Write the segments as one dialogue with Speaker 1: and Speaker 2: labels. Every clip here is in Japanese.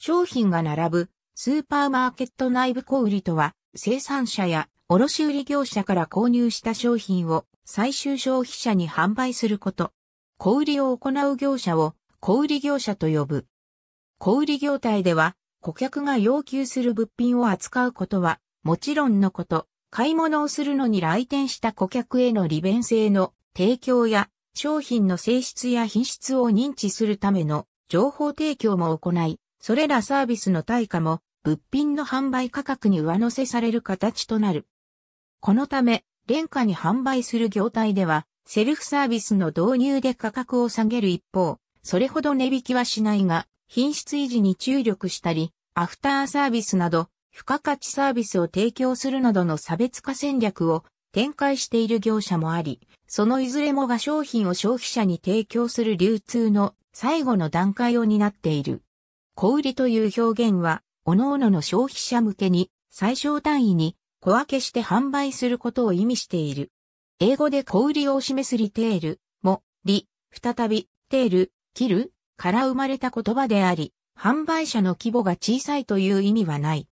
Speaker 1: 商品が並ぶスーパーマーケット内部小売とは生産者や卸売業者から購入した商品を最終消費者に販売すること。小売を行う業者を小売業者と呼ぶ。小売業態では顧客が要求する物品を扱うことはもちろんのこと、買い物をするのに来店した顧客への利便性の提供や商品の性質や品質を認知するための情報提供も行い、それらサービスの対価も物品の販売価格に上乗せされる形となる。このため、廉価に販売する業態では、セルフサービスの導入で価格を下げる一方、それほど値引きはしないが、品質維持に注力したり、アフターサービスなど、付加価値サービスを提供するなどの差別化戦略を展開している業者もあり、そのいずれもが商品を消費者に提供する流通の最後の段階を担っている。小売りという表現は、各々の消費者向けに最小単位に小分けして販売することを意味している。英語で小売りを示すリテールも、り、再び、テール、切るから生まれた言葉であり、販売者の規模が小さいという意味はない。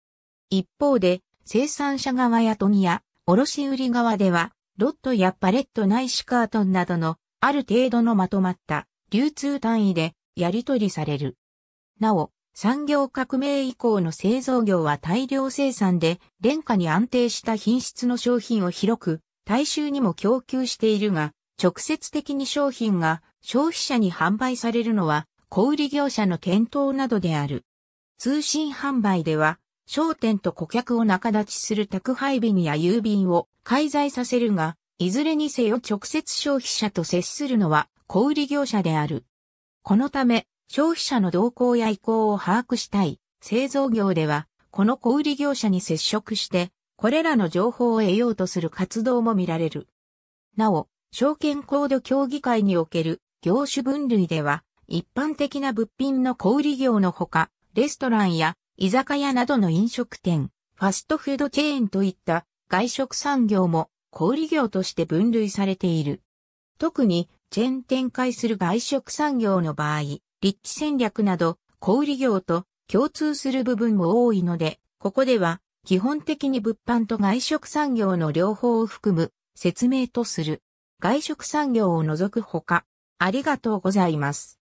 Speaker 1: 一方で、生産者側やトニや、卸売側では、ロットやパレットないしカートンなどの、ある程度のまとまった、流通単位で、やり取りされる。なお、産業革命以降の製造業は大量生産で、廉価に安定した品質の商品を広く、大衆にも供給しているが、直接的に商品が消費者に販売されるのは、小売業者の検討などである。通信販売では、商店と顧客を仲立ちする宅配便や郵便を介在させるが、いずれにせよ直接消費者と接するのは小売業者である。このため、消費者の動向や意向を把握したい。製造業では、この小売業者に接触して、これらの情報を得ようとする活動も見られる。なお、証券コード協議会における業種分類では、一般的な物品の小売業のほか、レストランや居酒屋などの飲食店、ファストフードチェーンといった外食産業も小売業として分類されている。特にチェーン展開する外食産業の場合、立地戦略など、小売業と共通する部分も多いので、ここでは、基本的に物販と外食産業の両方を含む説明とする。外食産業を除くほか、ありがとうございます。